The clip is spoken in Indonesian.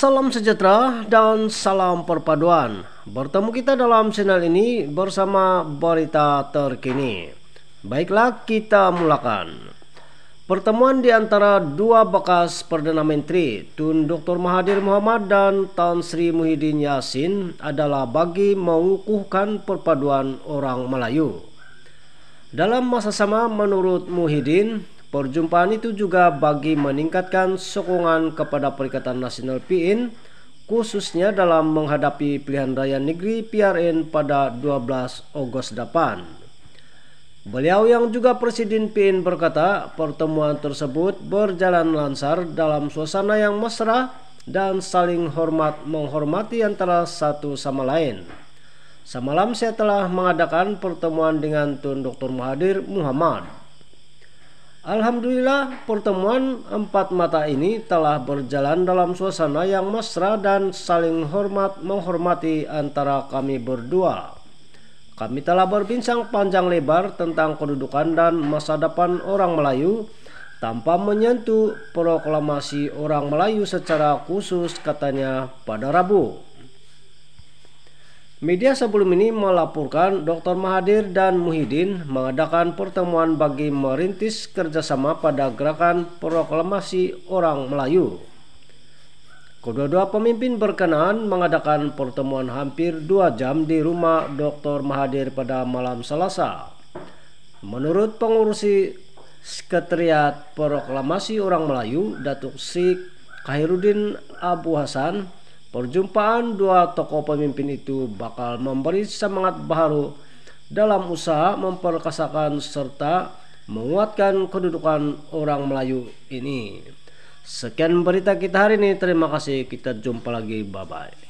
Salam sejahtera dan salam perpaduan. Bertemu kita dalam channel ini bersama berita terkini. Baiklah, kita mulakan. Pertemuan di antara dua bekas Perdana Menteri, Tun Dr. Mahathir Muhammad dan Tan Sri Muhyiddin Yassin adalah bagi mengukuhkan perpaduan orang Melayu. Dalam masa sama menurut Muhyiddin, Perjumpaan itu juga bagi meningkatkan sokongan kepada Perikatan Nasional PIN khususnya dalam menghadapi pilihan raya negeri PRN pada 12 Agustus depan. Beliau yang juga Presiden PIN berkata pertemuan tersebut berjalan lancar dalam suasana yang mesra dan saling hormat menghormati antara satu sama lain. Semalam saya telah mengadakan pertemuan dengan Tun Dr. Mahathir Muhammad Alhamdulillah pertemuan empat mata ini telah berjalan dalam suasana yang mesra dan saling hormat menghormati antara kami berdua. Kami telah berbincang panjang lebar tentang kedudukan dan masa depan orang Melayu tanpa menyentuh proklamasi orang Melayu secara khusus katanya pada Rabu. Media sebelum ini melaporkan Dr. Mahadir dan Muhyiddin mengadakan pertemuan bagi merintis kerjasama pada gerakan proklamasi orang Melayu. Kedua-dua pemimpin berkenaan mengadakan pertemuan hampir dua jam di rumah Dr. Mahadir pada malam Selasa. Menurut pengurusi Sekretariat Proklamasi Orang Melayu, Datuk Sik Khairuddin Abu Hasan, Perjumpaan dua tokoh pemimpin itu bakal memberi semangat baru dalam usaha memperkasakan serta menguatkan kedudukan orang Melayu ini. Sekian berita kita hari ini. Terima kasih. Kita jumpa lagi. Bye bye.